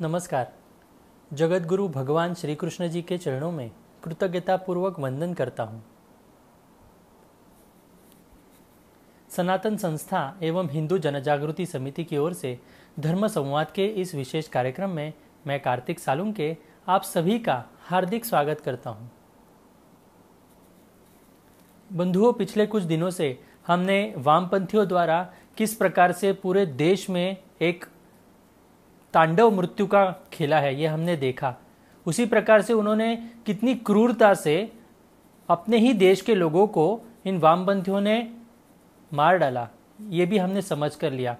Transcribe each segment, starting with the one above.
नमस्कार जगतगुरु भगवान श्री कृष्ण जी के चरणों में कृतज्ञतापूर्वक वंदन करता हूँ सनातन संस्था एवं हिंदू जनजागृति समिति की ओर से धर्म संवाद के इस विशेष कार्यक्रम में मैं कार्तिक सालुंग के आप सभी का हार्दिक स्वागत करता हूँ बंधुओं पिछले कुछ दिनों से हमने वामपंथियों द्वारा किस प्रकार से पूरे देश में एक तांडव मृत्यु का खेला है ये हमने देखा उसी प्रकार से उन्होंने कितनी क्रूरता से अपने ही देश के लोगों को इन वामपंथियों ने मार डाला ये भी हमने समझ कर लिया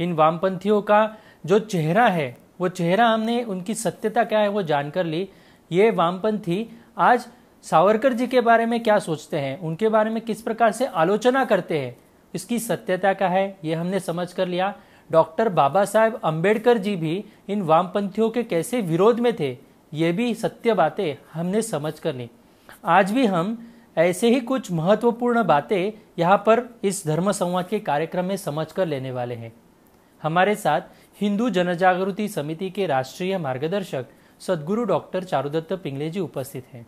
इन वामपंथियों का जो चेहरा है वो चेहरा हमने उनकी सत्यता क्या है वो जानकर ली ये वामपंथी आज सावरकर जी के बारे में क्या सोचते हैं उनके बारे में किस प्रकार से आलोचना करते हैं इसकी सत्यता क्या है ये हमने समझ कर लिया डॉक्टर बाबा साहेब अम्बेडकर जी भी इन वामपंथियों के कैसे विरोध में थे ये भी सत्य बातें हमने समझ कर ली आज भी हम ऐसे ही कुछ महत्वपूर्ण बातें यहाँ पर इस धर्म संवाद के कार्यक्रम में समझ कर लेने वाले हैं हमारे साथ हिंदू जनजागृति समिति के राष्ट्रीय मार्गदर्शक सदगुरु डॉक्टर चारुदत्त पिंगले जी उपस्थित हैं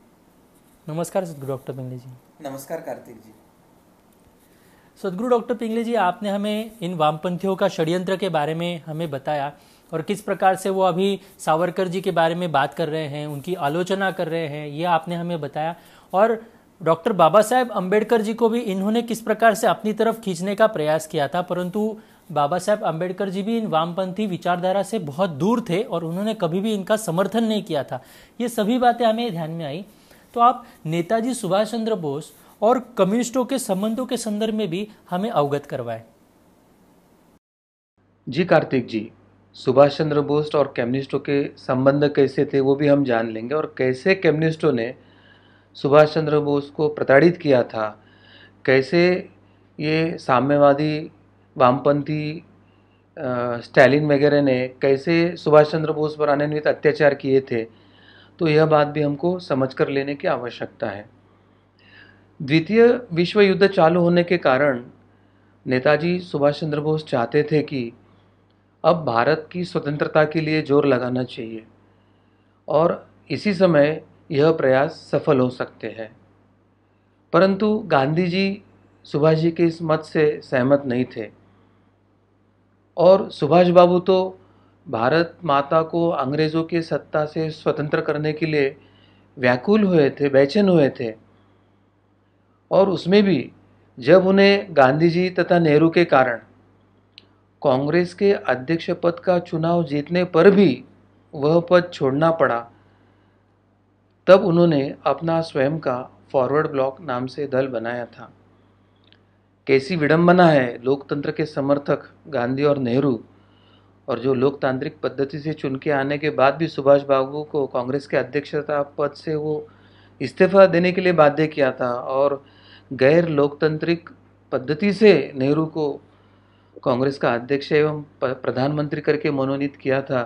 नमस्कार सदगुरु डॉक्टर पिंगले जी नमस्कार कार्तिक जी सदगुरु डॉक्टर पिंगले जी आपने हमें इन वामपंथियों का षड्यंत्र के बारे में हमें बताया और किस प्रकार से वो अभी सावरकर जी के बारे में बात कर रहे हैं उनकी आलोचना कर रहे हैं ये आपने हमें बताया और डॉक्टर बाबा साहेब अम्बेडकर जी को भी इन्होंने किस प्रकार से अपनी तरफ खींचने का प्रयास किया था परंतु बाबा साहेब अम्बेडकर जी भी इन वामपंथी विचारधारा से बहुत दूर थे और उन्होंने कभी भी इनका समर्थन नहीं किया था ये सभी बातें हमें ध्यान में आई तो आप नेताजी सुभाष चंद्र बोस और कम्युनिस्टों के संबंधों के संदर्भ में भी हमें अवगत करवाएं जी कार्तिक जी सुभाष चंद्र बोस और कम्युनिस्टों के संबंध कैसे थे वो भी हम जान लेंगे और कैसे कम्युनिस्टों ने सुभाष चंद्र बोस को प्रताड़ित किया था कैसे ये साम्यवादी वामपंथी स्टालिन वगैरह ने कैसे सुभाष चंद्र बोस पर अनियमित अत्याचार किए थे तो यह बात भी हमको समझ कर लेने की आवश्यकता है द्वितीय विश्व युद्ध चालू होने के कारण नेताजी सुभाष चंद्र बोस चाहते थे कि अब भारत की स्वतंत्रता के लिए जोर लगाना चाहिए और इसी समय यह प्रयास सफल हो सकते हैं परंतु गांधी जी सुभाष जी के इस मत से सहमत नहीं थे और सुभाष बाबू तो भारत माता को अंग्रेज़ों के सत्ता से स्वतंत्र करने के लिए व्याकुल हुए थे बेचैन हुए थे और उसमें भी जब उन्हें गांधी जी तथा नेहरू के कारण कांग्रेस के अध्यक्ष पद का चुनाव जीतने पर भी वह पद छोड़ना पड़ा तब उन्होंने अपना स्वयं का फॉरवर्ड ब्लॉक नाम से दल बनाया था कैसी विडंबना है लोकतंत्र के समर्थक गांधी और नेहरू और जो लोकतांत्रिक पद्धति से चुन के आने के बाद भी सुभाष बाबू को कांग्रेस के अध्यक्षता पद से वो इस्तीफा देने के लिए बाध्य किया था और गैर लोकतांत्रिक पद्धति से नेहरू को कांग्रेस का अध्यक्ष एवं प्रधानमंत्री करके मनोनीत किया था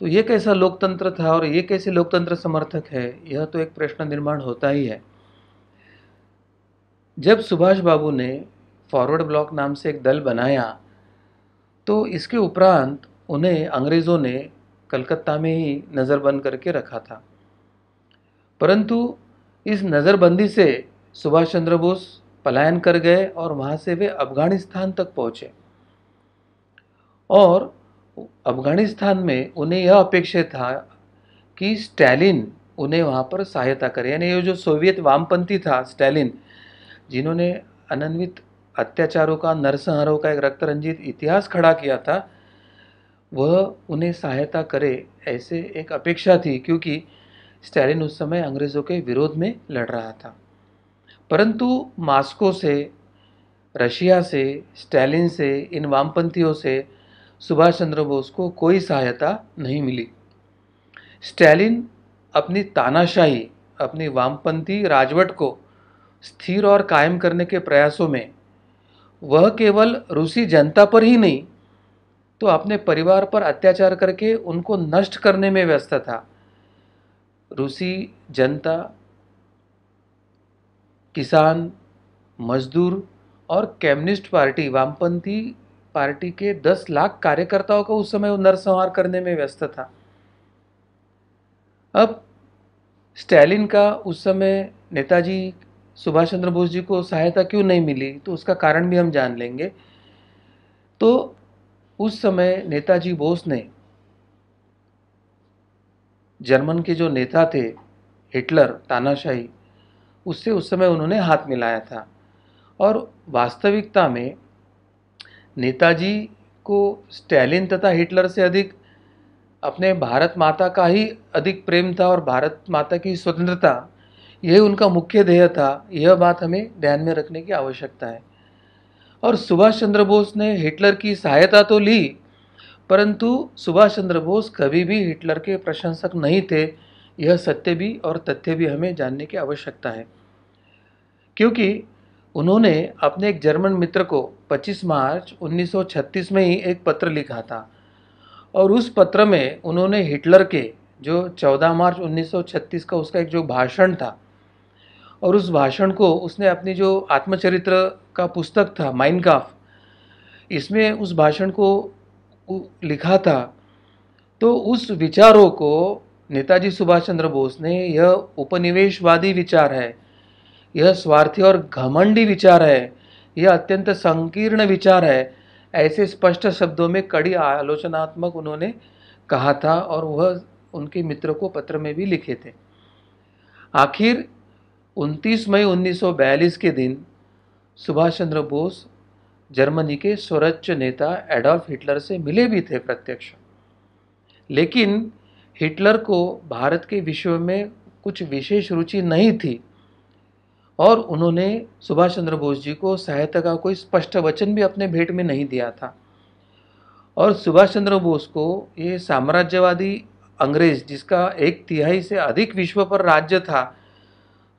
तो ये कैसा लोकतंत्र था और ये कैसे लोकतंत्र समर्थक है यह तो एक प्रश्न निर्माण होता ही है जब सुभाष बाबू ने फॉरवर्ड ब्लॉक नाम से एक दल बनाया तो इसके उपरांत उन्हें अंग्रेज़ों ने कलकत्ता में ही नज़रबंद करके रखा था परंतु इस नज़रबंदी से सुभाष चंद्र बोस पलायन कर गए और वहाँ से वे अफगानिस्तान तक पहुँचे और अफगानिस्तान में उन्हें यह अपेक्षा था कि स्टैलिन उन्हें वहाँ पर सहायता करे यानी ये जो सोवियत वामपंथी था स्टैलिन जिन्होंने अनन्वित अत्याचारों का नरसंहारों का एक रक्तरंजित इतिहास खड़ा किया था वह उन्हें सहायता करे ऐसे एक अपेक्षा थी क्योंकि स्टैलिन उस समय अंग्रेज़ों के विरोध में लड़ रहा था परंतु मास्को से रशिया से स्टालिन से इन वामपंथियों से सुभाष चंद्र बोस को कोई सहायता नहीं मिली स्टालिन अपनी तानाशाही अपनी वामपंथी राजवट को स्थिर और कायम करने के प्रयासों में वह केवल रूसी जनता पर ही नहीं तो अपने परिवार पर अत्याचार करके उनको नष्ट करने में व्यस्त था रूसी जनता किसान मजदूर और कम्युनिस्ट पार्टी वामपंथी पार्टी के 10 लाख कार्यकर्ताओं का उस समय नरसंहार करने में व्यस्त था अब स्टैलिन का उस समय नेताजी सुभाष चंद्र बोस जी को सहायता क्यों नहीं मिली तो उसका कारण भी हम जान लेंगे तो उस समय नेताजी बोस ने जर्मन के जो नेता थे हिटलर तानाशाही उससे उस समय उन्होंने हाथ मिलाया था और वास्तविकता में नेताजी को स्टैलिन तथा हिटलर से अधिक अपने भारत माता का ही अधिक प्रेम था और भारत माता की स्वतंत्रता यह उनका मुख्य ध्येय था यह बात हमें ध्यान में रखने की आवश्यकता है और सुभाष चंद्र बोस ने हिटलर की सहायता तो ली परंतु सुभाष चंद्र बोस कभी भी हिटलर के प्रशंसक नहीं थे यह सत्य भी और तथ्य भी हमें जानने की आवश्यकता है क्योंकि उन्होंने अपने एक जर्मन मित्र को 25 मार्च 1936 में ही एक पत्र लिखा था और उस पत्र में उन्होंने हिटलर के जो 14 मार्च 1936 का उसका एक जो भाषण था और उस भाषण को उसने अपनी जो आत्मचरित्र का पुस्तक था माइनकाफ इसमें उस भाषण को लिखा था तो उस विचारों को नेताजी सुभाष चंद्र बोस ने यह उपनिवेशवादी विचार है यह स्वार्थी और घमंडी विचार है यह अत्यंत संकीर्ण विचार है ऐसे स्पष्ट शब्दों में कड़ी आलोचनात्मक उन्होंने कहा था और वह उनके मित्र को पत्र में भी लिखे थे आखिर 29 मई 1942 के दिन सुभाष चंद्र बोस जर्मनी के स्वरच्च नेता एडोल्फ हिटलर से मिले भी थे प्रत्यक्ष लेकिन हिटलर को भारत के विषय में कुछ विशेष रुचि नहीं थी और उन्होंने सुभाष चंद्र बोस जी को सहायता का कोई स्पष्ट वचन भी अपने भेंट में नहीं दिया था और सुभाष चंद्र बोस को ये साम्राज्यवादी अंग्रेज जिसका एक तिहाई से अधिक विश्व पर राज्य था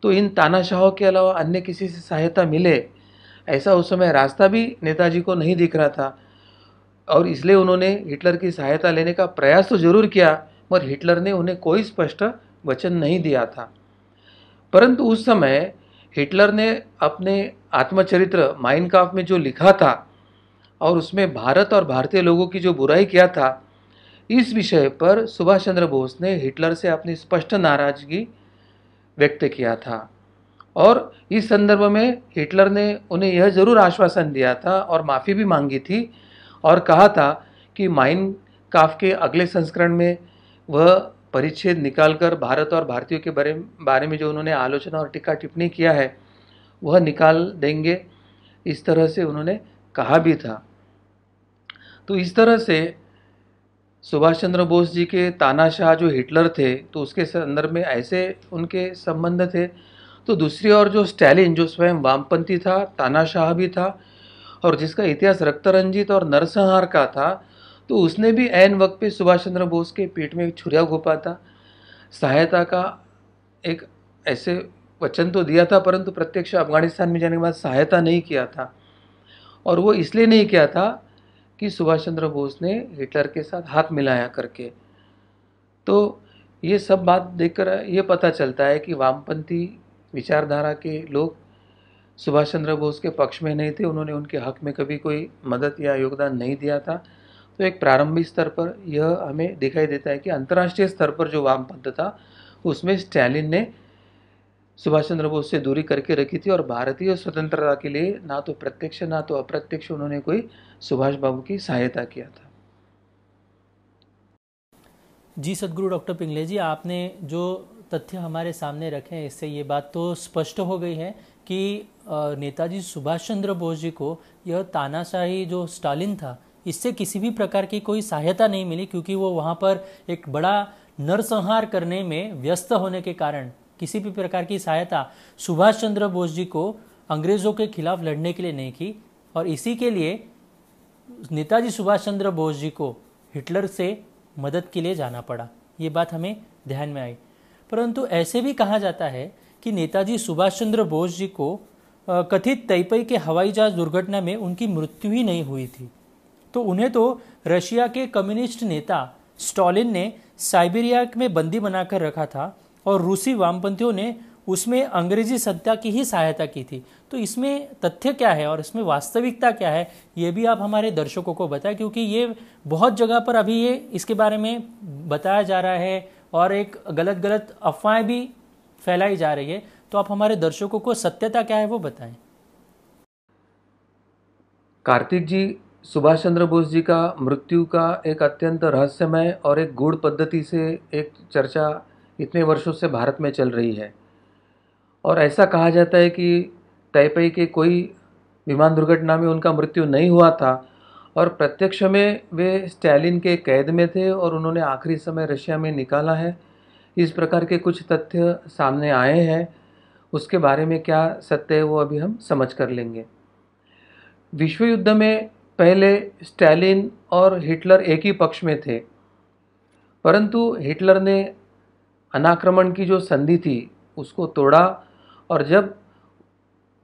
तो इन तानाशाहों के अलावा अन्य किसी से सहायता मिले ऐसा उस समय रास्ता भी नेताजी को नहीं दिख रहा था और इसलिए उन्होंने हिटलर की सहायता लेने का प्रयास तो जरूर किया मगर हिटलर ने उन्हें कोई स्पष्ट वचन नहीं दिया था परंतु उस समय हिटलर ने अपने आत्मचरित्र माइनकाफ में जो लिखा था और उसमें भारत और भारतीय लोगों की जो बुराई किया था इस विषय पर सुभाष चंद्र बोस ने हिटलर से अपनी स्पष्ट नाराजगी व्यक्त किया था और इस संदर्भ में हिटलर ने उन्हें यह जरूर आश्वासन दिया था और माफ़ी भी मांगी थी और कहा था कि माइन काफ के अगले संस्करण में वह परिच्छेद निकालकर भारत और भारतीयों के बारे बारे में जो उन्होंने आलोचना और टीका टिप्पणी किया है वह निकाल देंगे इस तरह से उन्होंने कहा भी था तो इस तरह से सुभाष चंद्र बोस जी के तानाशाह जो हिटलर थे तो उसके संदर्भ में ऐसे उनके संबंध थे तो दूसरी ओर जो स्टैलिन जो स्वयं वामपंथी था तानाशाह भी था और जिसका इतिहास रक्तरंजित और नरसंहार का था तो उसने भी एन वक्त पे सुभाष चंद्र बोस के पेट में छुरा घोपा था सहायता का एक ऐसे वचन तो दिया था परंतु प्रत्यक्ष अफगानिस्तान में जाने के बाद सहायता नहीं किया था और वो इसलिए नहीं किया था कि सुभाष चंद्र बोस ने हिटलर के साथ हाथ मिलाया करके तो ये सब बात देखकर ये पता चलता है कि वामपंथी विचारधारा के लोग सुभाष चंद्र बोस के पक्ष में नहीं थे उन्होंने उनके हक में कभी कोई मदद या योगदान नहीं दिया था तो एक प्रारंभिक स्तर पर यह हमें दिखाई देता है कि अंतर्राष्ट्रीय स्तर पर जो वामपंथ था उसमें स्टैलिन ने सुभाष चंद्र बोस से दूरी करके रखी थी और भारतीय स्वतंत्रता के लिए ना तो प्रत्यक्ष ना तो अप्रत्यक्ष उन्होंने कोई सुभाष बाबू की सहायता किया था जी सदगुरु डॉक्टर पिंगले जी आपने जो तथ्य हमारे सामने रखे हैं इससे ये बात तो स्पष्ट हो गई है कि नेताजी सुभाष चंद्र बोस जी को यह तानाशाही जो स्टालिन था इससे किसी भी प्रकार की कोई सहायता नहीं मिली क्योंकि वो वहाँ पर एक बड़ा नरसंहार करने में व्यस्त होने के कारण किसी भी प्रकार की सहायता सुभाष चंद्र बोस जी को अंग्रेज़ों के खिलाफ लड़ने के लिए नहीं की और इसी के लिए नेताजी सुभाष चंद्र बोस जी को हिटलर से मदद के लिए जाना पड़ा ये बात हमें ध्यान में आई परंतु ऐसे भी कहा जाता है कि नेताजी सुभाष चंद्र बोस जी को कथित तैपई के हवाई जहाज दुर्घटना में उनकी मृत्यु ही नहीं हुई थी तो उन्हें तो रशिया के कम्युनिस्ट नेता स्टालिन ने साइबेरिया में बंदी बनाकर रखा था और रूसी वामपंथियों ने उसमें अंग्रेजी सत्ता की ही सहायता की थी तो इसमें तथ्य क्या है और इसमें वास्तविकता क्या है ये भी आप हमारे दर्शकों को बताएं क्योंकि ये बहुत जगह पर अभी ये इसके बारे में बताया जा रहा है और एक गलत गलत अफवाहें भी फैलाई जा रही है तो आप हमारे दर्शकों को सत्यता क्या है वो बताएं कार्तिक जी सुभाष चंद्र बोस जी का मृत्यु का एक अत्यंत रहस्यमय और एक गूढ़ पद्धति से एक चर्चा इतने वर्षों से भारत में चल रही है और ऐसा कहा जाता है कि तैपेई के कोई विमान दुर्घटना में उनका मृत्यु नहीं हुआ था और प्रत्यक्ष में वे स्टैलिन के कैद में थे और उन्होंने आखिरी समय रशिया में निकाला है इस प्रकार के कुछ तथ्य सामने आए हैं उसके बारे में क्या सत्य है वो अभी हम समझ कर लेंगे विश्व युद्ध में पहले स्टालिन और हिटलर एक ही पक्ष में थे परंतु हिटलर ने अनाक्रमण की जो संधि थी उसको तोड़ा और जब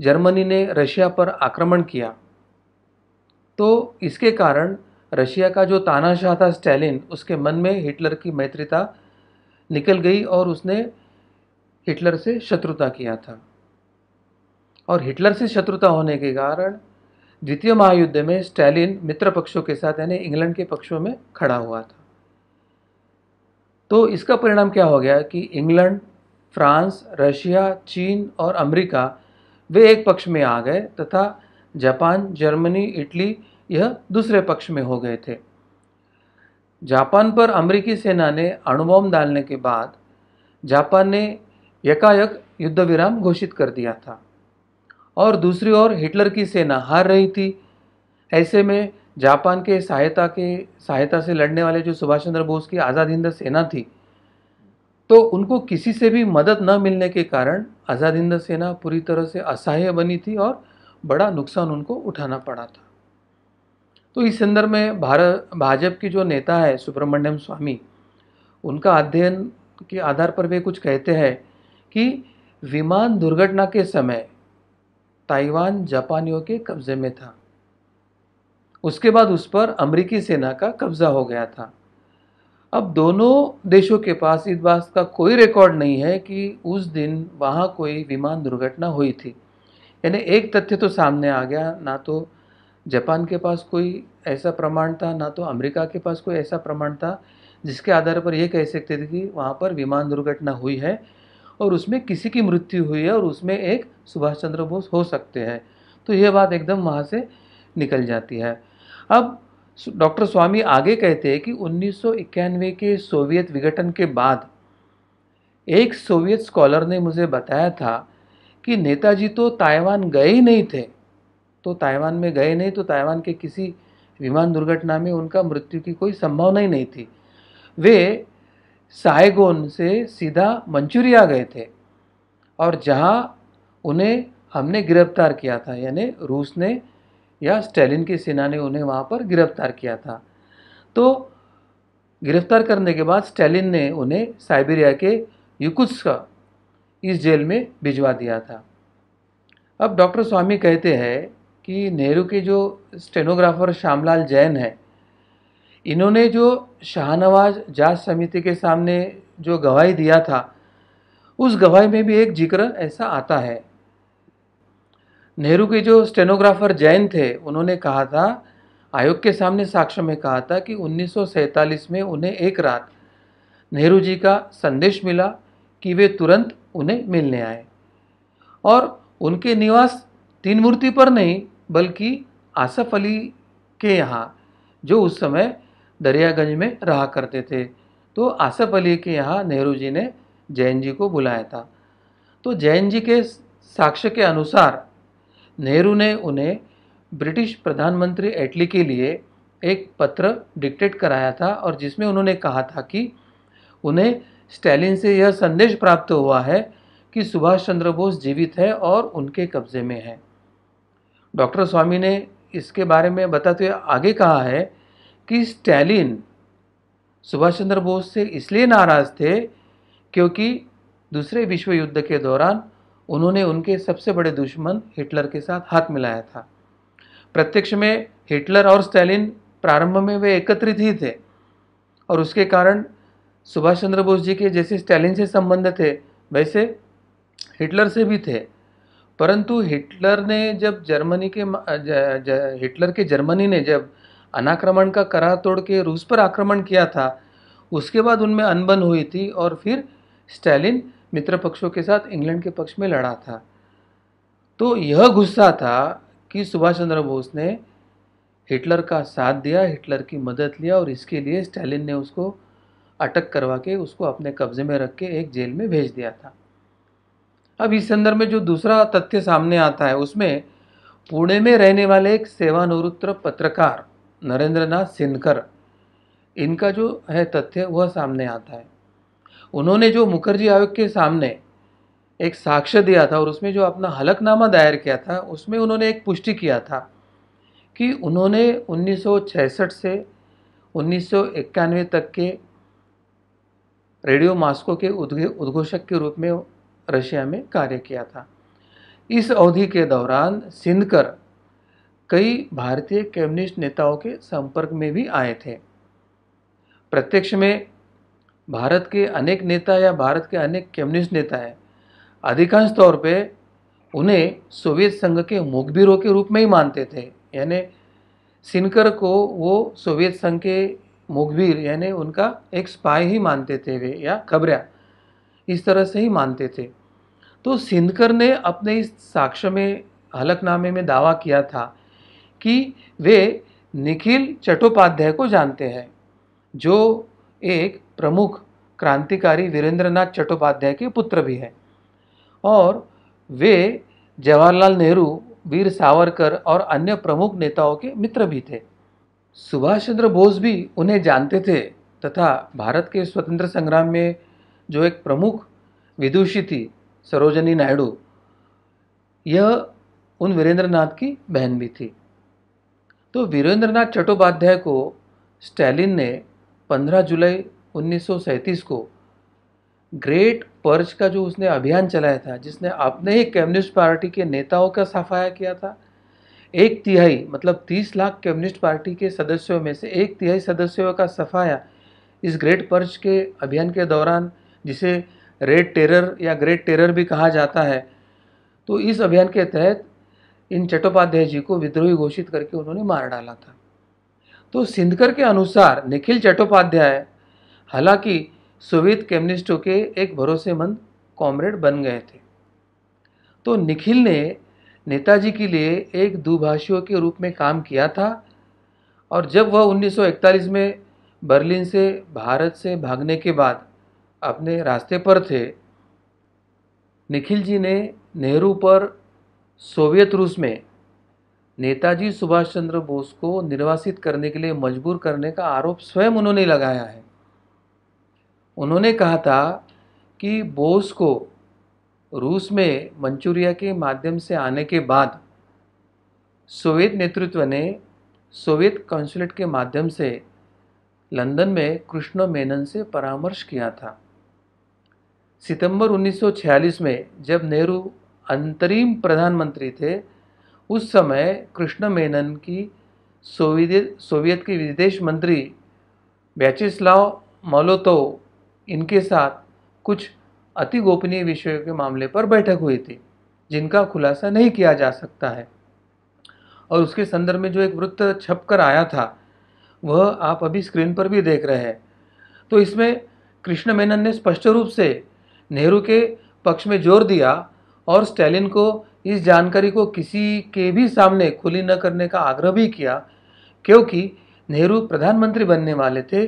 जर्मनी ने रशिया पर आक्रमण किया तो इसके कारण रशिया का जो तानाशाह था स्टालिन उसके मन में हिटलर की मैत्रिता निकल गई और उसने हिटलर से शत्रुता किया था और हिटलर से शत्रुता होने के कारण द्वितीय महायुद्ध में स्टैलिन मित्र पक्षों के साथ यानी इंग्लैंड के पक्षों में खड़ा हुआ था तो इसका परिणाम क्या हो गया कि इंग्लैंड फ्रांस रशिया चीन और अमेरिका वे एक पक्ष में आ गए तथा जापान जर्मनी इटली यह दूसरे पक्ष में हो गए थे जापान पर अमेरिकी सेना ने अणुबॉम्ब डालने के बाद जापान ने एकाएक युद्ध विराम घोषित कर दिया था और दूसरी ओर हिटलर की सेना हार रही थी ऐसे में जापान के सहायता के सहायता से लड़ने वाले जो सुभाष चंद्र बोस की आज़ाद हिंद सेना थी तो उनको किसी से भी मदद न मिलने के कारण आज़ाद हिंद सेना पूरी तरह से असहाय बनी थी और बड़ा नुकसान उनको उठाना पड़ा था तो इस संदर्भ में भारत भाजपा के जो नेता है सुब्रमण्यम स्वामी उनका अध्ययन के आधार पर वे कुछ कहते हैं कि विमान दुर्घटना के समय ताइवान जापानियों के कब्जे में था उसके बाद उस पर अमेरिकी सेना का कब्जा हो गया था अब दोनों देशों के पास इस बात का कोई रिकॉर्ड नहीं है कि उस दिन वहाँ कोई विमान दुर्घटना हुई थी यानी एक तथ्य तो सामने आ गया ना तो जापान के पास कोई ऐसा प्रमाण था ना तो अमेरिका के पास कोई ऐसा प्रमाण था जिसके आधार पर यह कह सकते थे कि वहाँ पर विमान दुर्घटना हुई है और उसमें किसी की मृत्यु हुई है और उसमें एक सुभाष चंद्र बोस हो सकते हैं तो ये बात एकदम वहाँ से निकल जाती है अब डॉक्टर स्वामी आगे कहते हैं कि उन्नीस के सोवियत विघटन के बाद एक सोवियत स्कॉलर ने मुझे बताया था कि नेताजी तो ताइवान गए ही नहीं थे तो ताइवान में गए नहीं तो ताइवान के किसी विमान दुर्घटना में उनका मृत्यु की कोई संभावना ही नहीं थी वे साइगोन से सीधा मंचूरिया गए थे और जहां उन्हें हमने गिरफ्तार किया था यानी रूस ने या स्टेलिन की सेना ने उन्हें वहाँ पर गिरफ्तार किया था तो गिरफ्तार करने के बाद स्टेलिन ने उन्हें साइबेरिया के यूकुत्स्क इस जेल में भिजवा दिया था अब डॉक्टर स्वामी कहते हैं कि नेहरू के जो स्टेनोग्राफर श्यामलाल जैन हैं इन्होंने जो शाहनवाज जांच समिति के सामने जो गवाही दिया था उस गवाही में भी एक जिक्र ऐसा आता है नेहरू के जो स्टेनोग्राफर जैन थे उन्होंने कहा था आयोग के सामने साक्ष्य में कहा था कि उन्नीस में उन्हें एक रात नेहरू जी का संदेश मिला कि वे तुरंत उन्हें मिलने आए और उनके निवास तीन मूर्ति पर नहीं बल्कि आसफ अली के यहाँ जो उस समय दरियागंज में रहा करते थे तो आसफ अली के यहाँ नेहरू जी ने जैन जी को बुलाया था तो जैन जी के साक्ष्य के अनुसार नेहरू ने उन्हें ब्रिटिश प्रधानमंत्री एटली के लिए एक पत्र डिक्टेट कराया था और जिसमें उन्होंने कहा था कि उन्हें स्टैलिन से यह संदेश प्राप्त हुआ है कि सुभाष चंद्र बोस जीवित है और उनके कब्जे में है डॉक्टर स्वामी ने इसके बारे में बताते हुए आगे कहा है कि स्टैलिन सुभाष चंद्र बोस से इसलिए नाराज थे क्योंकि दूसरे विश्व युद्ध के दौरान उन्होंने उनके सबसे बड़े दुश्मन हिटलर के साथ हाथ मिलाया था प्रत्यक्ष में हिटलर और स्टैलिन प्रारंभ में वे एकत्रित ही थे और उसके कारण सुभाष चंद्र बोस जी के जैसे स्टैलिन से संबंध थे वैसे हिटलर से भी थे परंतु हिटलर ने जब जर्मनी के ज, ज, हिटलर के जर्मनी ने जब अनाक्रमण का करार तोड़ के रूस पर आक्रमण किया था उसके बाद उनमें अनबन हुई थी और फिर स्टैलिन मित्र पक्षों के साथ इंग्लैंड के पक्ष में लड़ा था तो यह गुस्सा था कि सुभाष चंद्र बोस ने हिटलर का साथ दिया हिटलर की मदद लिया और इसके लिए स्टैलिन ने उसको अटक करवा के उसको अपने कब्जे में रख के एक जेल में भेज दिया था अब इस संदर्भ में जो दूसरा तथ्य सामने आता है उसमें पुणे में रहने वाले एक सेवानिवृत्त पत्रकार नरेंद्रनाथ सिनकर इनका जो है तथ्य वह सामने आता है उन्होंने जो मुखर्जी आयोग के सामने एक साक्ष्य दिया था और उसमें जो अपना हलकनामा दायर किया था उसमें उन्होंने एक पुष्टि किया था कि उन्होंने 1966 से उन्नीस तक के रेडियो मास्को के उद्घोषक के रूप में रशिया में कार्य किया था इस अवधि के दौरान सिंधकर कई भारतीय कम्युनिस्ट नेताओं के संपर्क में भी आए थे प्रत्यक्ष में भारत के अनेक नेता या भारत के अनेक कम्युनिस्ट नेता हैं अधिकांश तौर पे उन्हें सोवियत संघ के मुखबिरों के रूप में ही मानते थे यानी सिनकर को वो सोवियत संघ के मुखबिर यानी उनका एक स्पाई ही मानते थे वे या खबरिया इस तरह से ही मानते थे तो सिंधकर ने अपने इस साक्ष्य में हलकनामे में दावा किया था कि वे निखिल चट्टोपाध्याय को जानते हैं जो एक प्रमुख क्रांतिकारी वीरेंद्रनाथ चट्टोपाध्याय के पुत्र भी हैं और वे जवाहरलाल नेहरू वीर सावरकर और अन्य प्रमुख नेताओं के मित्र भी थे सुभाष चंद्र बोस भी उन्हें जानते थे तथा भारत के स्वतंत्र संग्राम में जो एक प्रमुख विदुषी थी सरोजनी नायडू यह उन वीरेंद्रनाथ की बहन भी थी तो वीरेंद्रनाथ चट्टोपाध्याय को स्टैलिन ने 15 जुलाई उन्नीस को ग्रेट पर्च का जो उसने अभियान चलाया था जिसने अपने ही कम्युनिस्ट पार्टी के नेताओं का सफाया किया था एक तिहाई मतलब 30 लाख कम्युनिस्ट पार्टी के सदस्यों में से एक तिहाई सदस्यों का सफाया इस ग्रेट पर्च के अभियान के दौरान जिसे रेड टेरर या ग्रेट टेरर भी कहा जाता है तो इस अभियान के तहत इन चट्टोपाध्याय जी को विद्रोही घोषित करके उन्होंने मार डाला था तो सिंधकर के अनुसार निखिल चट्टोपाध्याय हालांकि सोवियत कम्युनिस्टों के एक भरोसेमंद कॉमरेड बन गए थे तो निखिल ने नेताजी के लिए एक दुभाषियों के रूप में काम किया था और जब वह 1941 में बर्लिन से भारत से भागने के बाद अपने रास्ते पर थे निखिल जी ने नेहरू पर सोवियत रूस में नेताजी सुभाष चंद्र बोस को निर्वासित करने के लिए मजबूर करने का आरोप स्वयं उन्होंने लगाया है उन्होंने कहा था कि बोस को रूस में मंचूरिया के माध्यम से आने के बाद सोवियत नेतृत्व ने सोवियत कौंसुलेट के माध्यम से लंदन में कृष्ण मेनन से परामर्श किया था सितंबर 1946 में जब नेहरू अंतरिम प्रधानमंत्री थे उस समय कृष्ण मेनन की सोवियत सोवियत की विदेश मंत्री व्याचिस्लाव मोलोतो इनके साथ कुछ अति गोपनीय विषयों के मामले पर बैठक हुई थी जिनका खुलासा नहीं किया जा सकता है और उसके संदर्भ में जो एक वृत्त छप कर आया था वह आप अभी स्क्रीन पर भी देख रहे हैं तो इसमें कृष्ण मेनन ने स्पष्ट रूप से नेहरू के पक्ष में जोर दिया और स्टालिन को इस जानकारी को किसी के भी सामने खुली न करने का आग्रह भी किया क्योंकि नेहरू प्रधानमंत्री बनने वाले थे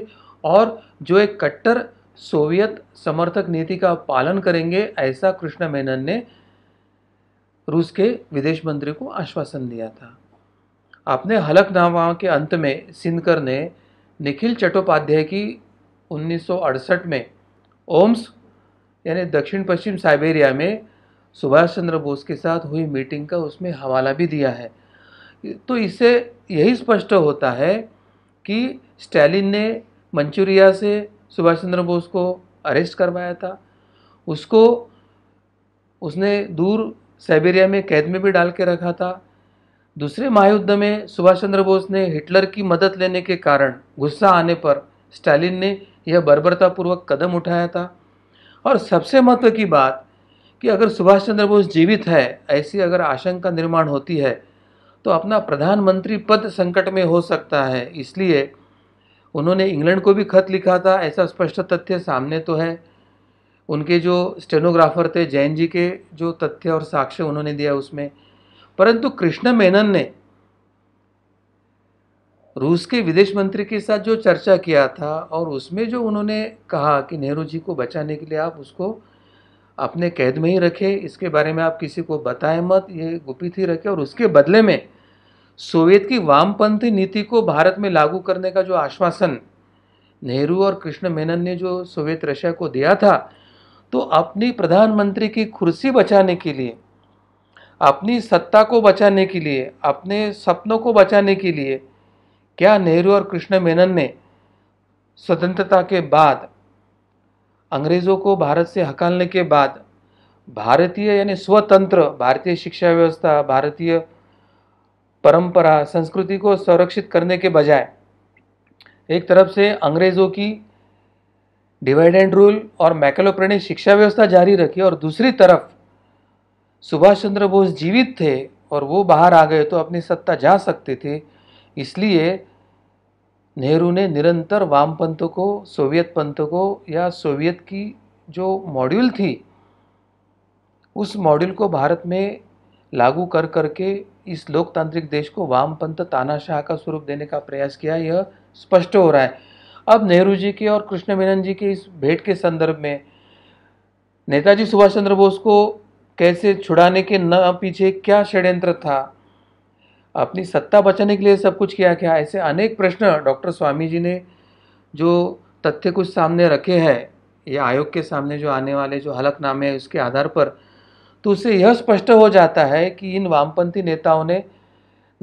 और जो एक कट्टर सोवियत समर्थक नीति का पालन करेंगे ऐसा कृष्णा मेनन ने रूस के विदेश मंत्री को आश्वासन दिया था अपने हलकनामा के अंत में सिंधकर ने निखिल चट्टोपाध्याय की 1968 में ओम्स यानी दक्षिण पश्चिम साइबेरिया में सुभाष चंद्र बोस के साथ हुई मीटिंग का उसमें हवाला भी दिया है तो इससे यही स्पष्ट होता है कि स्टालिन ने मंचूरिया से सुभाष चंद्र बोस को अरेस्ट करवाया था उसको उसने दूर साइबेरिया में कैद में भी डाल के रखा था दूसरे महायुद्ध में सुभाष चंद्र बोस ने हिटलर की मदद लेने के कारण गुस्सा आने पर स्टालिन ने यह बर्बरतापूर्वक कदम उठाया था और सबसे महत्व की बात कि अगर सुभाष चंद्र बोस जीवित है ऐसी अगर आशंका निर्माण होती है तो अपना प्रधानमंत्री पद संकट में हो सकता है इसलिए उन्होंने इंग्लैंड को भी खत लिखा था ऐसा स्पष्ट तथ्य सामने तो है उनके जो स्टेनोग्राफर थे जैन जी के जो तथ्य और साक्ष्य उन्होंने दिया उसमें परंतु कृष्ण मेनन ने रूस के विदेश मंत्री के साथ जो चर्चा किया था और उसमें जो उन्होंने कहा कि नेहरू जी को बचाने के लिए आप उसको अपने कैद में ही रखे इसके बारे में आप किसी को बताएं मत ये गुपित ही रखे और उसके बदले में सोवियत की वामपंथी नीति को भारत में लागू करने का जो आश्वासन नेहरू और कृष्ण मेनन ने जो सोवियत रशिया को दिया था तो अपनी प्रधानमंत्री की कुर्सी बचाने के लिए अपनी सत्ता को बचाने के लिए अपने सपनों को बचाने के लिए क्या नेहरू और कृष्ण मेनन ने स्वतंत्रता के बाद अंग्रेज़ों को भारत से हकालने के बाद भारतीय यानी स्वतंत्र भारतीय शिक्षा व्यवस्था भारतीय परंपरा संस्कृति को संरक्षित करने के बजाय एक तरफ से अंग्रेज़ों की डिवाइड एंड रूल और मैकेलोप्रेणी शिक्षा व्यवस्था जारी रखी और दूसरी तरफ सुभाष चंद्र बोस जीवित थे और वो बाहर आ गए तो अपनी सत्ता जा सकते थे इसलिए नेहरू ने निरंतर वामपंथों को सोवियत पंथों को या सोवियत की जो मॉड्यूल थी उस मॉड्यूल को भारत में लागू कर करके इस लोकतांत्रिक देश को वामपंथ तानाशाह का स्वरूप देने का प्रयास किया यह स्पष्ट हो रहा है अब नेहरू जी के और कृष्ण मेनन जी के इस भेंट के संदर्भ में नेताजी सुभाष चंद्र बोस को कैसे छुड़ाने के न पीछे क्या षड्यंत्र था अपनी सत्ता बचाने के लिए सब कुछ किया क्या ऐसे अनेक प्रश्न डॉक्टर स्वामी जी ने जो तथ्य कुछ सामने रखे हैं या आयोग के सामने जो आने वाले जो हलकनामे हैं उसके आधार पर तो उससे यह स्पष्ट हो जाता है कि इन वामपंथी नेताओं ने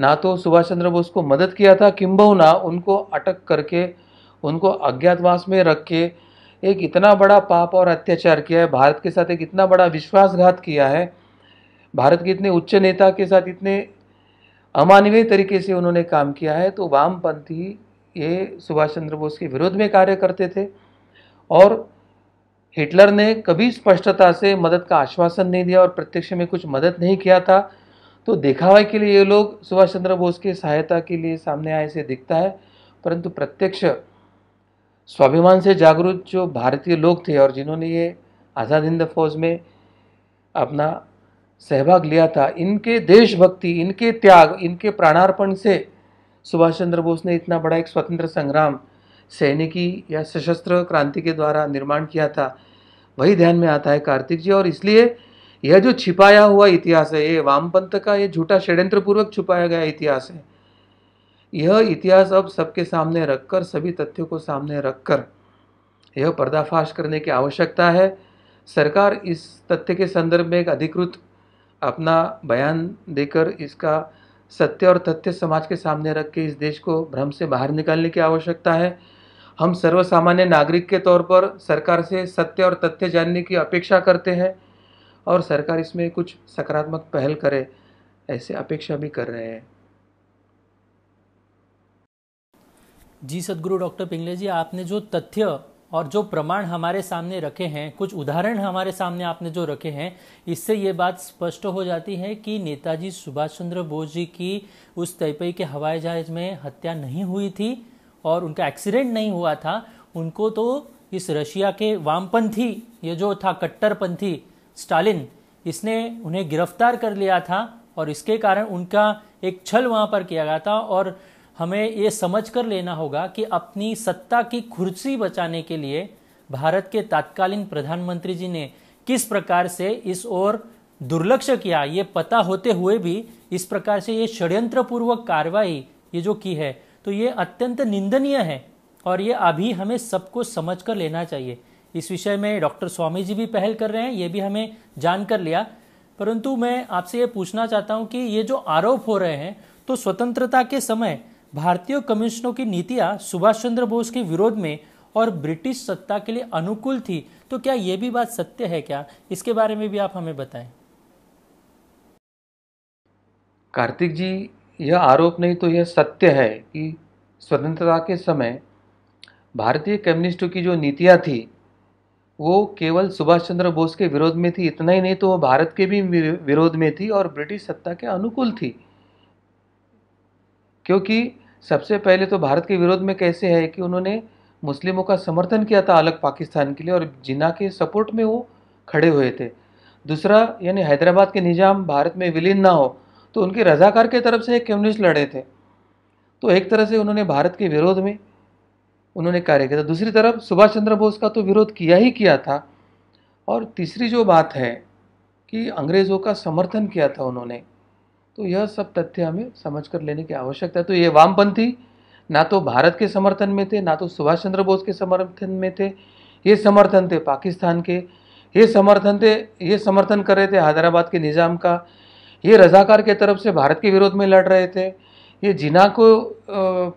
ना तो सुभाष चंद्र बोस को मदद किया था किम्बहुना उनको अटक करके उनको अज्ञातवास में रख के एक इतना बड़ा पाप और अत्याचार किया है भारत के साथ एक इतना बड़ा विश्वासघात किया है भारत के इतने उच्च नेता के साथ इतने अमानवीय तरीके से उन्होंने काम किया है तो वामपंथी ये सुभाष चंद्र बोस के विरोध में कार्य करते थे और हिटलर ने कभी स्पष्टता से मदद का आश्वासन नहीं दिया और प्रत्यक्ष में कुछ मदद नहीं किया था तो दिखावे के लिए ये लोग सुभाष चंद्र बोस की सहायता के लिए सामने आए से दिखता है परंतु प्रत्यक्ष स्वाभिमान से जागरूक जो भारतीय लोग थे और जिन्होंने ये आज़ाद हिंद फौज में अपना सहभाग लिया था इनके देशभक्ति इनके त्याग इनके प्राणार्पण से सुभाष चंद्र बोस ने इतना बड़ा एक स्वतंत्र संग्राम सैनिकी या सशस्त्र क्रांति के द्वारा निर्माण किया था वही ध्यान में आता है कार्तिक जी और इसलिए यह जो छिपाया हुआ इतिहास है ये वामपंथ का ये झूठा षड्यंत्रपूर्वक छुपाया गया इतिहास है यह इतिहास अब सबके सामने रखकर सभी तथ्यों को सामने रखकर यह पर्दाफाश करने की आवश्यकता है सरकार इस तथ्य के संदर्भ में एक अधिकृत अपना बयान देकर इसका सत्य और तथ्य समाज के सामने रख के इस देश को भ्रम से बाहर निकालने की आवश्यकता है हम सर्वसामान्य नागरिक के तौर पर सरकार से सत्य और तथ्य जानने की अपेक्षा करते हैं और सरकार इसमें कुछ सकारात्मक पहल करे ऐसे अपेक्षा भी कर रहे हैं जी सदगुरु डॉक्टर पिंगले जी आपने जो तथ्य और जो प्रमाण हमारे सामने रखे हैं कुछ उदाहरण हमारे सामने आपने जो रखे हैं इससे ये बात स्पष्ट हो जाती है कि नेताजी सुभाष चंद्र बोस जी की उस तैपई के हवाई जहाज में हत्या नहीं हुई थी और उनका एक्सीडेंट नहीं हुआ था उनको तो इस रशिया के वामपंथी ये जो था कट्टरपंथी स्टालिन इसने उन्हें गिरफ्तार कर लिया था और इसके कारण उनका एक छल वहाँ पर किया गया था और हमें ये समझ कर लेना होगा कि अपनी सत्ता की कुर्सी बचाने के लिए भारत के तत्कालीन प्रधानमंत्री जी ने किस प्रकार से इस ओर दुर्लक्ष किया ये पता होते हुए भी इस प्रकार से ये षड्यंत्रपूर्वक कार्रवाई ये जो की है तो ये अत्यंत निंदनीय है और ये अभी हमें सबको समझ कर लेना चाहिए इस विषय में डॉक्टर स्वामी जी भी पहल कर रहे हैं ये भी हमें जान कर लिया परंतु मैं आपसे ये पूछना चाहता हूँ कि ये जो आरोप हो रहे हैं तो स्वतंत्रता के समय भारतीय कम्युनिस्टों की नीतियाँ सुभाष चंद्र बोस के विरोध में और ब्रिटिश सत्ता के लिए अनुकूल थी तो क्या ये भी बात सत्य है क्या इसके बारे में भी आप हमें बताएं कार्तिक जी यह आरोप नहीं तो यह सत्य है कि स्वतंत्रता के समय भारतीय कम्युनिस्टों की जो नीतियाँ थी वो केवल सुभाष चंद्र बोस के विरोध में थी इतना ही नहीं तो वो भारत के भी विरोध में थी और ब्रिटिश सत्ता के अनुकूल थी क्योंकि सबसे पहले तो भारत के विरोध में कैसे है कि उन्होंने मुस्लिमों का समर्थन किया था अलग पाकिस्तान के लिए और जिना के सपोर्ट में वो खड़े हुए थे दूसरा यानी हैदराबाद के निज़ाम भारत में विलीन ना हो तो उनके रजाकार के तरफ से कम्युनिस्ट लड़े थे तो एक तरह से उन्होंने भारत के विरोध में उन्होंने कार्य किया था दूसरी तरफ सुभाष चंद्र बोस का तो विरोध किया ही किया था और तीसरी जो बात है कि अंग्रेज़ों का समर्थन किया था उन्होंने तो यह सब तथ्य हमें समझ कर लेने की आवश्यकता है तो ये वामपंथी ना तो भारत के समर्थन में थे ना तो सुभाष चंद्र बोस के समर्थन में थे ये समर्थन थे पाकिस्तान के ये समर्थन थे ये समर्थन कर रहे थे हैदराबाद के निज़ाम का ये रजाकार के तरफ से भारत के विरोध में लड़ रहे थे ये जिना को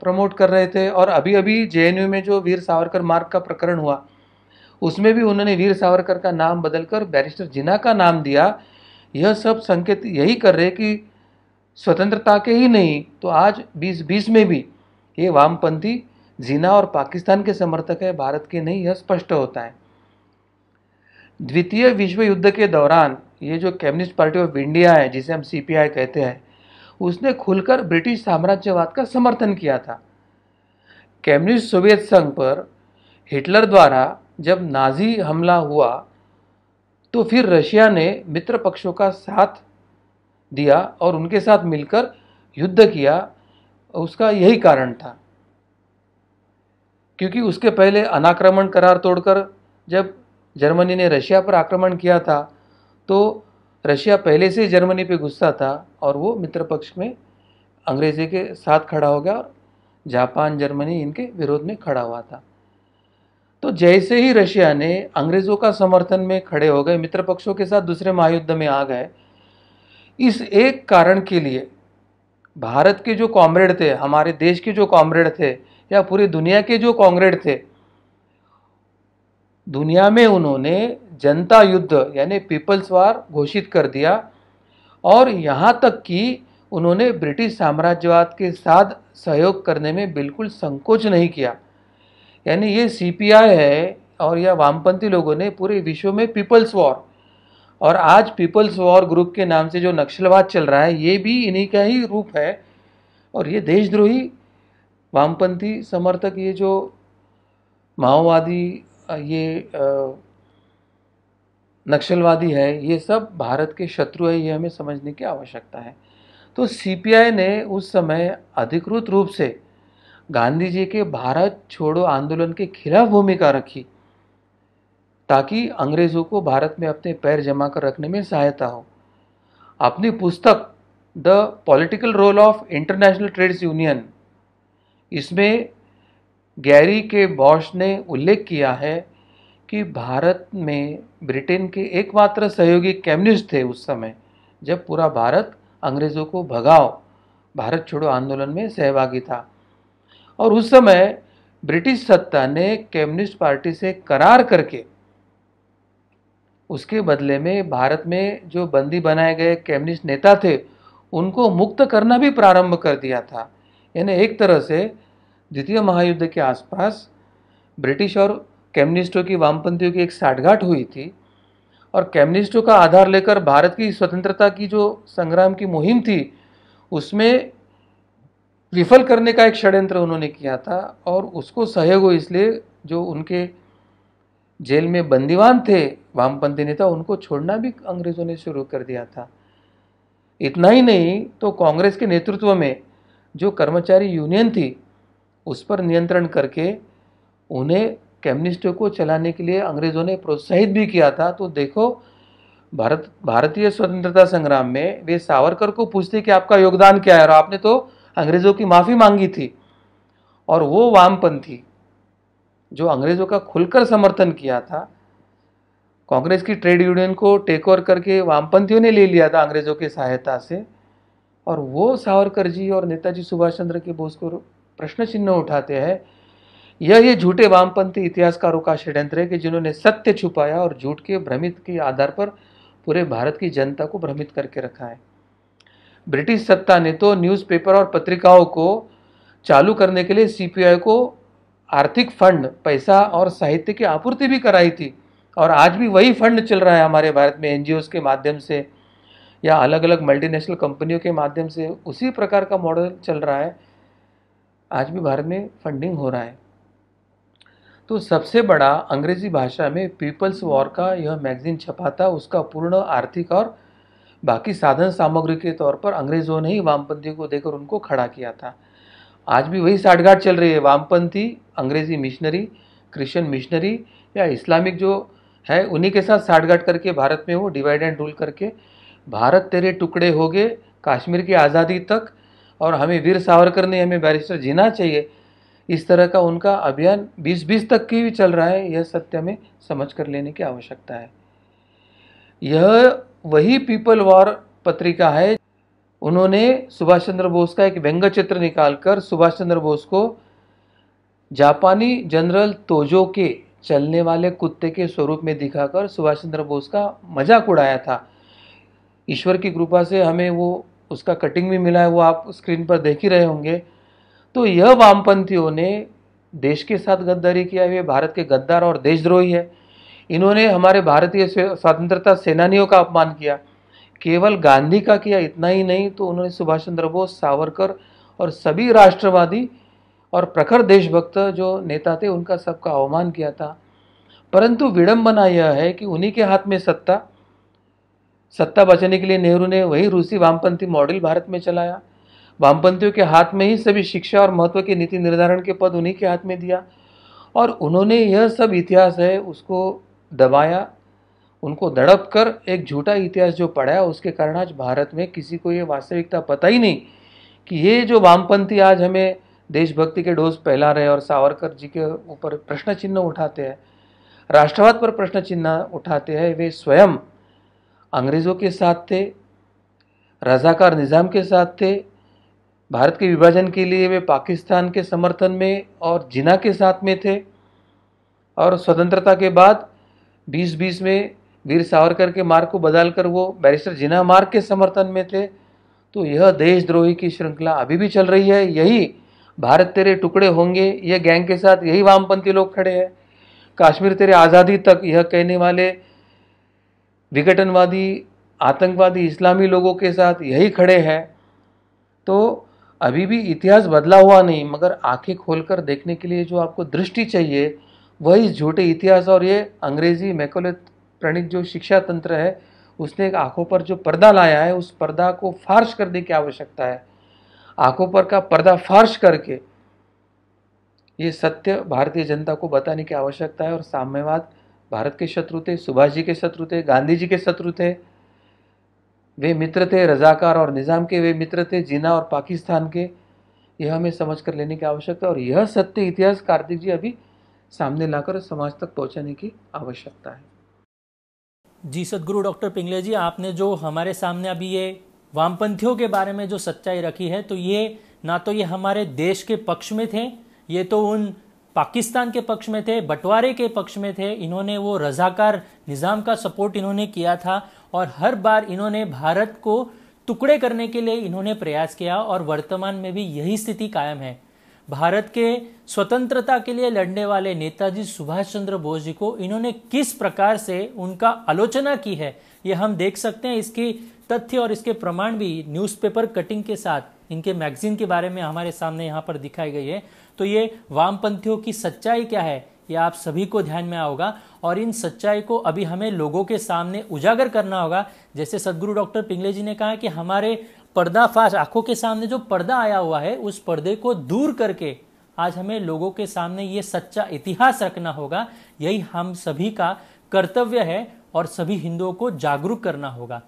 प्रमोट कर रहे थे और अभी अभी जे में जो वीर सावरकर मार्ग का प्रकरण हुआ उसमें भी उन्होंने वीर सावरकर का नाम बदलकर बैरिस्टर जिना का नाम दिया यह सब संकेत यही कर रहे कि स्वतंत्रता के ही नहीं तो आज 2020 में भी ये वामपंथी जीना और पाकिस्तान के समर्थक है भारत के नहीं यह स्पष्ट होता है द्वितीय विश्व युद्ध के दौरान ये जो कम्युनिस्ट पार्टी ऑफ इंडिया है जिसे हम सी कहते हैं उसने खुलकर ब्रिटिश साम्राज्यवाद का समर्थन किया था कम्युनिस्ट सोवियत संघ पर हिटलर द्वारा जब नाजी हमला हुआ तो फिर रशिया ने मित्र पक्षों का साथ दिया और उनके साथ मिलकर युद्ध किया उसका यही कारण था क्योंकि उसके पहले अनाक्रमण करार तोड़कर जब जर्मनी ने रशिया पर आक्रमण किया था तो रशिया पहले से जर्मनी पे गुस्सा था और वो मित्र पक्ष में अंग्रेजी के साथ खड़ा हो गया और जापान जर्मनी इनके विरोध में खड़ा हुआ था तो जैसे ही रशिया ने अंग्रेज़ों का समर्थन में खड़े हो गए मित्र पक्षों के साथ दूसरे महायुद्ध में आ गए इस एक कारण के लिए भारत के जो कॉमरेड थे हमारे देश के जो कॉमरेड थे या पूरी दुनिया के जो कॉमरेड थे दुनिया में उन्होंने जनता युद्ध यानी पीपल्स वार घोषित कर दिया और यहाँ तक कि उन्होंने ब्रिटिश साम्राज्यवाद के साथ सहयोग करने में बिल्कुल संकोच नहीं किया यानी ये सीपीआई है और यह वामपंथी लोगों ने पूरे विश्व में पीपल्स वॉर और आज पीपल्स वॉर ग्रुप के नाम से जो नक्सलवाद चल रहा है ये भी इन्हीं का ही रूप है और ये देशद्रोही वामपंथी समर्थक ये जो माओवादी ये नक्सलवादी है ये सब भारत के शत्रु है ये हमें समझने की आवश्यकता है तो सीपीआई ने उस समय अधिकृत रूप से गांधी जी के भारत छोड़ो आंदोलन के खिलाफ भूमिका रखी ताकि अंग्रेज़ों को भारत में अपने पैर जमा कर रखने में सहायता हो अपनी पुस्तक the political role of international trades union इसमें गैरी के बॉश ने उल्लेख किया है कि भारत में ब्रिटेन के एकमात्र सहयोगी कम्युनिस्ट थे उस समय जब पूरा भारत अंग्रेज़ों को भगाओ भारत छोड़ो आंदोलन में सहभागी था और उस समय ब्रिटिश सत्ता ने कम्युनिस्ट पार्टी से करार करके उसके बदले में भारत में जो बंदी बनाए गए कम्युनिस्ट नेता थे उनको मुक्त करना भी प्रारंभ कर दिया था यानी एक तरह से द्वितीय महायुद्ध के आसपास ब्रिटिश और कम्युनिस्टों की वामपंथियों की एक साठगांठ हुई थी और कम्युनिस्टों का आधार लेकर भारत की स्वतंत्रता की जो संग्राम की मुहिम थी उसमें विफल करने का एक षड्यंत्र उन्होंने किया था और उसको सहयोग हो इसलिए जो उनके जेल में बंदीवान थे वामपंथी नेता उनको छोड़ना भी अंग्रेज़ों ने शुरू कर दिया था इतना ही नहीं तो कांग्रेस के नेतृत्व में जो कर्मचारी यूनियन थी उस पर नियंत्रण करके उन्हें कम्युनिस्टों को चलाने के लिए अंग्रेज़ों ने प्रोत्साहित भी किया था तो देखो भारत भारतीय स्वतंत्रता संग्राम में वे सावरकर को पूछते कि आपका योगदान क्या है और आपने तो अंग्रेज़ों की माफ़ी मांगी थी और वो वामपंथी जो अंग्रेज़ों का खुलकर समर्थन किया था कांग्रेस की ट्रेड यूनियन को टेक ओवर करके वामपंथियों ने ले लिया था अंग्रेज़ों की सहायता से और वो सावरकर जी और नेताजी सुभाष चंद्र के बोस को प्रश्न चिन्ह उठाते हैं यह ये झूठे वामपंथी इतिहासकारों का षड्यंत्र है कि जिन्होंने सत्य छुपाया और झूठ के भ्रमित के आधार पर पूरे भारत की जनता को भ्रमित करके रखा है ब्रिटिश सत्ता ने तो न्यूज़पेपर और पत्रिकाओं को चालू करने के लिए सीपीआई को आर्थिक फंड पैसा और साहित्य की आपूर्ति भी कराई थी और आज भी वही फंड चल रहा है हमारे भारत में एन के माध्यम से या अलग अलग मल्टीनेशनल कंपनियों के माध्यम से उसी प्रकार का मॉडल चल रहा है आज भी भारत में फंडिंग हो रहा है तो सबसे बड़ा अंग्रेजी भाषा में पीपल्स वॉर का यह मैगजीन छपा था उसका पूर्ण आर्थिक और बाकी साधन सामग्री के तौर पर अंग्रेज़ों ने ही वामपंथियों को देकर उनको खड़ा किया था आज भी वही साठगांठ चल रही है वामपंथी अंग्रेज़ी मिशनरी क्रिश्चियन मिशनरी या इस्लामिक जो है उन्हीं के साथ साठगाठ करके भारत में वो डिवाइड एंड रूल करके भारत तेरे टुकड़े हो गए कश्मीर की आज़ादी तक और हमें वीर सावरकर ने हमें बैरिस्टर जीना चाहिए इस तरह का उनका अभियान 20-20 तक की भी चल रहा है यह सत्य में समझ कर लेने की आवश्यकता है यह वही पीपल वॉर पत्रिका है उन्होंने सुभाष चंद्र बोस का एक व्यंग्य चित्र निकालकर सुभाष चंद्र बोस को जापानी जनरल तोजो के चलने वाले कुत्ते के स्वरूप में दिखाकर सुभाष चंद्र बोस का मजाक उड़ाया था ईश्वर की कृपा से हमें वो उसका कटिंग भी मिला है वो आप स्क्रीन पर देख ही रहे होंगे तो यह वामपंथियों ने देश के साथ गद्दारी किया है भारत के गद्दार और देशद्रोही है इन्होंने हमारे भारतीय स्वतंत्रता सेनानियों का अपमान किया केवल गांधी का किया इतना ही नहीं तो उन्होंने सुभाष चंद्र बोस सावरकर और सभी राष्ट्रवादी और प्रखर देशभक्त जो नेता थे उनका सबका अवमान किया था परंतु विडंबना यह है कि उन्हीं के हाथ में सत्ता सत्ता बचाने के लिए नेहरू ने वही रूसी वामपंथी मॉडल भारत में चलाया वामपंथियों के हाथ में ही सभी शिक्षा और महत्व के नीति निर्धारण के पद उन्हीं के हाथ में दिया और उन्होंने यह सब इतिहास है उसको दबाया उनको दड़प कर एक झूठा इतिहास जो पढ़ाया उसके कारण आज भारत में किसी को ये वास्तविकता पता ही नहीं कि ये जो वामपंथी आज हमें देशभक्ति के डोज फैला रहे और सावरकर जी के ऊपर प्रश्न चिन्ह उठाते हैं राष्ट्रवाद पर प्रश्न चिन्ह उठाते हैं वे स्वयं अंग्रेज़ों के साथ थे रजाकार निज़ाम के साथ थे भारत के विभाजन के लिए वे पाकिस्तान के समर्थन में और जिना के साथ में थे और स्वतंत्रता के बाद बीस बीस में वीर सावरकर के मार्ग को बदलकर वो बैरिस्टर जिना मार्ग के समर्थन में थे तो यह देशद्रोही की श्रृंखला अभी भी चल रही है यही भारत तेरे टुकड़े होंगे यह गैंग के साथ यही वामपंथी लोग खड़े हैं कश्मीर तेरे आज़ादी तक यह कहने वाले विघटनवादी आतंकवादी इस्लामी लोगों के साथ यही खड़े हैं तो अभी भी इतिहास बदला हुआ नहीं मगर आंखें खोलकर देखने के लिए जो आपको दृष्टि चाहिए वही झूठे इतिहास और ये अंग्रेजी मैकोलित प्रणित जो शिक्षा तंत्र है उसने एक आंखों पर जो पर्दा लाया है उस पर्दा को फार्श करने की आवश्यकता है आंखों पर का फर्श करके ये सत्य भारतीय जनता को बताने की आवश्यकता है और साम्यवाद भारत के शत्रु थे सुभाष जी के शत्रु थे गांधी जी के शत्रु थे वे मित्र थे रजाकार और निज़ाम के वे मित्र थे जीना और पाकिस्तान के यह हमें समझ कर लेने की आवश्यकता और यह सत्य इतिहास कार्तिक जी अभी सामने लाकर समाज तक पहुंचाने की आवश्यकता है जी सदगुरु डॉक्टर पिंगले जी आपने जो हमारे सामने अभी ये वामपंथियों के बारे में जो सच्चाई रखी है तो ये ना तो ये हमारे देश के पक्ष में थे ये तो उन पाकिस्तान के पक्ष में थे बंटवारे के पक्ष में थे इन्होंने वो रजाकार निज़ाम का सपोर्ट इन्होंने किया था और हर बार इन्होंने भारत को टुकड़े करने के लिए इन्होंने प्रयास किया और वर्तमान में भी यही स्थिति कायम है भारत के स्वतंत्रता के लिए लड़ने वाले नेताजी सुभाष चंद्र बोस जी को इन्होंने किस प्रकार से उनका आलोचना की है ये हम देख सकते हैं इसकी तथ्य और इसके प्रमाण भी न्यूज़पेपर कटिंग के साथ इनके मैगजीन के बारे में हमारे सामने यहाँ पर दिखाई गई है तो ये वामपंथियों की सच्चाई क्या है ये आप सभी को ध्यान में आओगा और इन सच्चाई को अभी हमें लोगों के सामने उजागर करना होगा जैसे सदगुरु डॉक्टर पिंगले जी ने कहा कि हमारे पर्दाफाश आंखों के सामने जो पर्दा आया हुआ है उस पर्दे को दूर करके आज हमें लोगों के सामने ये सच्चा इतिहास रखना होगा यही हम सभी का कर्तव्य है और सभी हिंदुओं को जागरूक करना होगा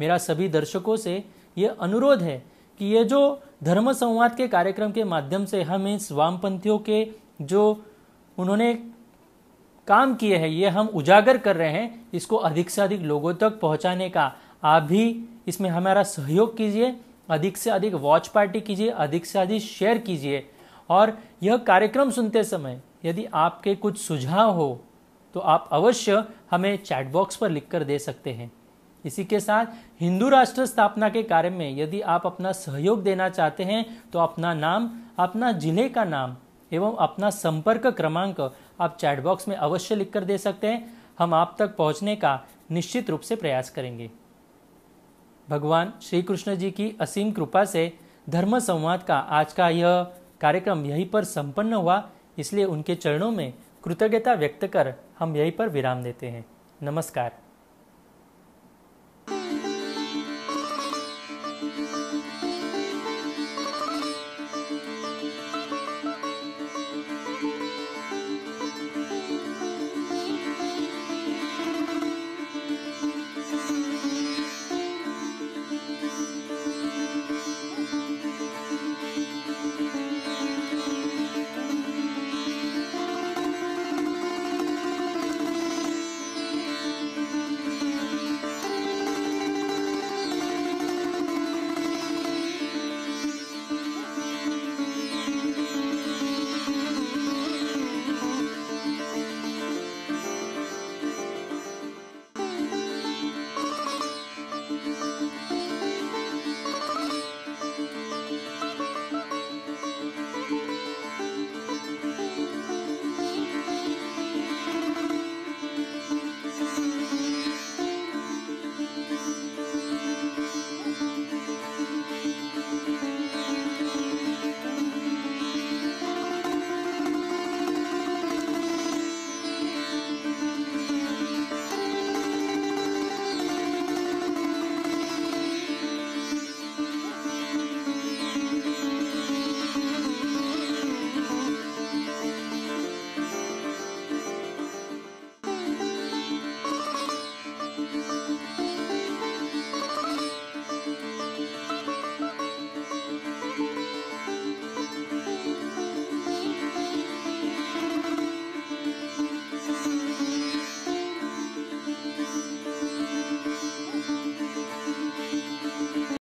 मेरा सभी दर्शकों से ये अनुरोध है कि ये जो धर्म संवाद के कार्यक्रम के माध्यम से हम इस वामपंथियों के जो उन्होंने काम किए हैं ये हम उजागर कर रहे हैं इसको अधिक से अधिक लोगों तक पहुंचाने का आप भी इसमें हमारा सहयोग कीजिए अधिक से अधिक वॉच पार्टी कीजिए अधिक से अधिक शेयर कीजिए और यह कार्यक्रम सुनते समय यदि आपके कुछ सुझाव हो तो आप अवश्य हमें चैट बॉक्स पर लिखकर दे सकते हैं इसी के साथ हिंदू राष्ट्र स्थापना के कार्य में यदि आप अपना सहयोग देना चाहते हैं तो अपना नाम अपना जिले का नाम एवं अपना संपर्क क्रमांक आप चैट बॉक्स में अवश्य लिखकर दे सकते हैं हम आप तक पहुंचने का निश्चित रूप से प्रयास करेंगे भगवान श्री कृष्ण जी की असीम कृपा से धर्म संवाद का आज का यह कार्यक्रम यहीं पर संपन्न हुआ इसलिए उनके चरणों में कृतज्ञता व्यक्त कर हम यहीं पर विराम देते हैं नमस्कार